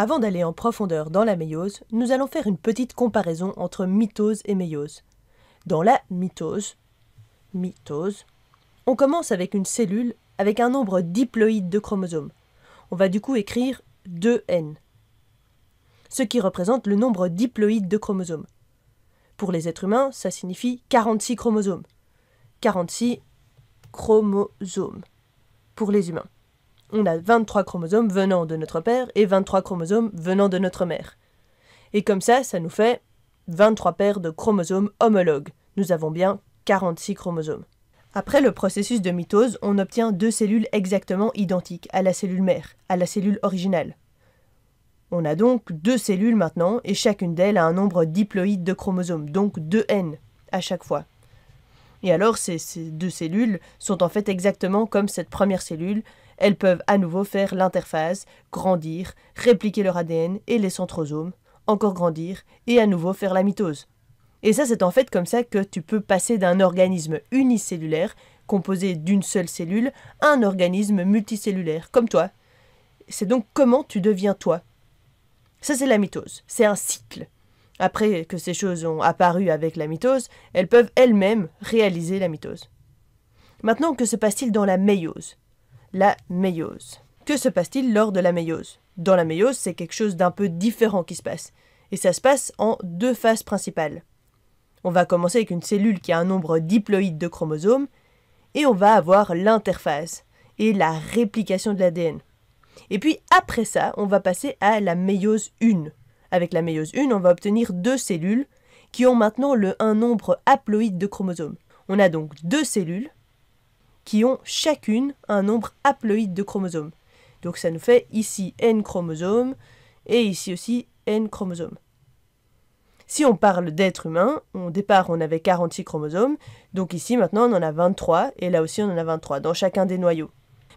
Avant d'aller en profondeur dans la méiose, nous allons faire une petite comparaison entre mitose et méiose. Dans la mitose, mitose, on commence avec une cellule avec un nombre diploïde de chromosomes. On va du coup écrire 2n, ce qui représente le nombre diploïde de chromosomes. Pour les êtres humains, ça signifie 46 chromosomes. 46 chromosomes pour les humains on a 23 chromosomes venant de notre père et 23 chromosomes venant de notre mère. Et comme ça, ça nous fait 23 paires de chromosomes homologues. Nous avons bien 46 chromosomes. Après le processus de mitose, on obtient deux cellules exactement identiques à la cellule mère, à la cellule originale. On a donc deux cellules maintenant, et chacune d'elles a un nombre diploïde de chromosomes, donc 2N à chaque fois. Et alors ces, ces deux cellules sont en fait exactement comme cette première cellule, elles peuvent à nouveau faire l'interphase, grandir, répliquer leur ADN et les centrosomes, encore grandir et à nouveau faire la mitose. Et ça, c'est en fait comme ça que tu peux passer d'un organisme unicellulaire, composé d'une seule cellule, à un organisme multicellulaire, comme toi. C'est donc comment tu deviens toi. Ça, c'est la mitose. C'est un cycle. Après que ces choses ont apparu avec la mitose, elles peuvent elles-mêmes réaliser la mitose. Maintenant, que se passe-t-il dans la méiose la méiose. Que se passe-t-il lors de la méiose Dans la méiose, c'est quelque chose d'un peu différent qui se passe. Et ça se passe en deux phases principales. On va commencer avec une cellule qui a un nombre diploïde de chromosomes, et on va avoir l'interphase et la réplication de l'ADN. Et puis après ça, on va passer à la méiose 1. Avec la méiose 1, on va obtenir deux cellules qui ont maintenant le, un nombre haploïde de chromosomes. On a donc deux cellules qui ont chacune un nombre haploïde de chromosomes. Donc ça nous fait ici n chromosomes et ici aussi n chromosomes. Si on parle d'être humain, au départ on avait 46 chromosomes, donc ici maintenant on en a 23 et là aussi on en a 23 dans chacun des noyaux.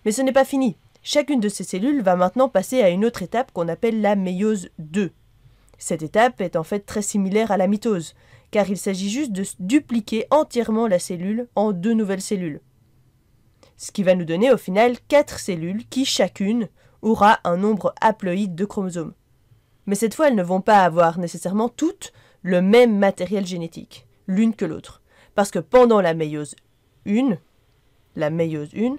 Mais ce n'est pas fini. Chacune de ces cellules va maintenant passer à une autre étape qu'on appelle la méiose 2. Cette étape est en fait très similaire à la mitose, car il s'agit juste de dupliquer entièrement la cellule en deux nouvelles cellules ce qui va nous donner au final quatre cellules qui chacune aura un nombre haploïde de chromosomes. Mais cette fois, elles ne vont pas avoir nécessairement toutes le même matériel génétique, l'une que l'autre, parce que pendant la méiose 1, la méiose 1,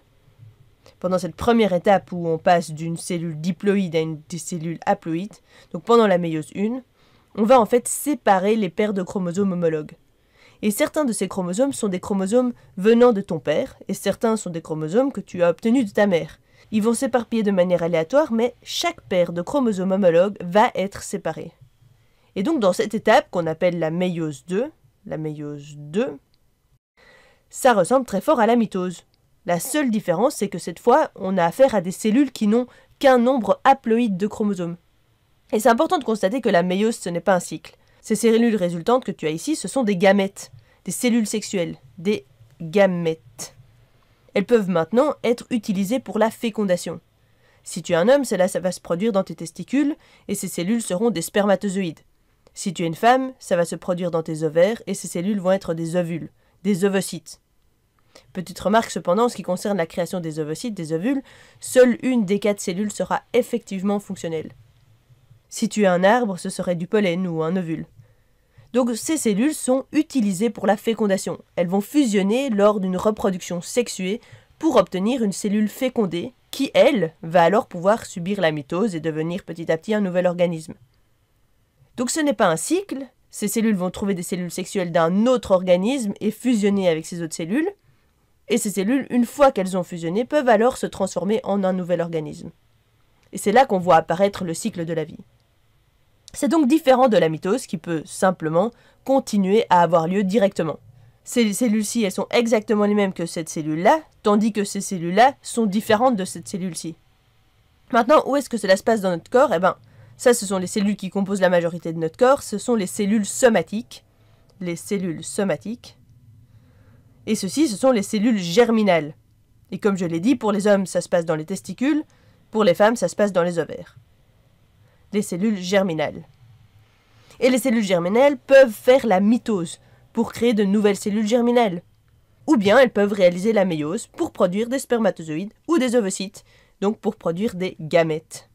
pendant cette première étape où on passe d'une cellule diploïde à une cellule haploïde, donc pendant la méiose 1, on va en fait séparer les paires de chromosomes homologues. Et certains de ces chromosomes sont des chromosomes venant de ton père, et certains sont des chromosomes que tu as obtenus de ta mère. Ils vont s'éparpiller de manière aléatoire, mais chaque paire de chromosomes homologues va être séparée. Et donc dans cette étape qu'on appelle la méiose 2, la méiose 2, ça ressemble très fort à la mitose. La seule différence, c'est que cette fois, on a affaire à des cellules qui n'ont qu'un nombre haploïde de chromosomes. Et c'est important de constater que la méiose, ce n'est pas un cycle. Ces cellules résultantes que tu as ici, ce sont des gamètes, des cellules sexuelles, des gamètes. Elles peuvent maintenant être utilisées pour la fécondation. Si tu es un homme, cela va se produire dans tes testicules et ces cellules seront des spermatozoïdes. Si tu es une femme, ça va se produire dans tes ovaires et ces cellules vont être des ovules, des ovocytes. Petite remarque cependant en ce qui concerne la création des ovocytes, des ovules, seule une des quatre cellules sera effectivement fonctionnelle. Si tu es un arbre, ce serait du pollen ou un ovule. Donc ces cellules sont utilisées pour la fécondation. Elles vont fusionner lors d'une reproduction sexuée pour obtenir une cellule fécondée qui, elle, va alors pouvoir subir la mitose et devenir petit à petit un nouvel organisme. Donc ce n'est pas un cycle, ces cellules vont trouver des cellules sexuelles d'un autre organisme et fusionner avec ces autres cellules, et ces cellules, une fois qu'elles ont fusionné, peuvent alors se transformer en un nouvel organisme. Et c'est là qu'on voit apparaître le cycle de la vie. C'est donc différent de la mitose qui peut simplement continuer à avoir lieu directement. Ces cellules-ci, elles sont exactement les mêmes que cette cellule-là, tandis que ces cellules-là sont différentes de cette cellule-ci. Maintenant, où est-ce que cela se passe dans notre corps Eh bien, ça, ce sont les cellules qui composent la majorité de notre corps, ce sont les cellules somatiques. Les cellules somatiques. Et ceci, ce sont les cellules germinales. Et comme je l'ai dit, pour les hommes, ça se passe dans les testicules, pour les femmes, ça se passe dans les ovaires les cellules germinales. Et les cellules germinales peuvent faire la mitose pour créer de nouvelles cellules germinales. Ou bien elles peuvent réaliser la méiose pour produire des spermatozoïdes ou des ovocytes, donc pour produire des gamètes.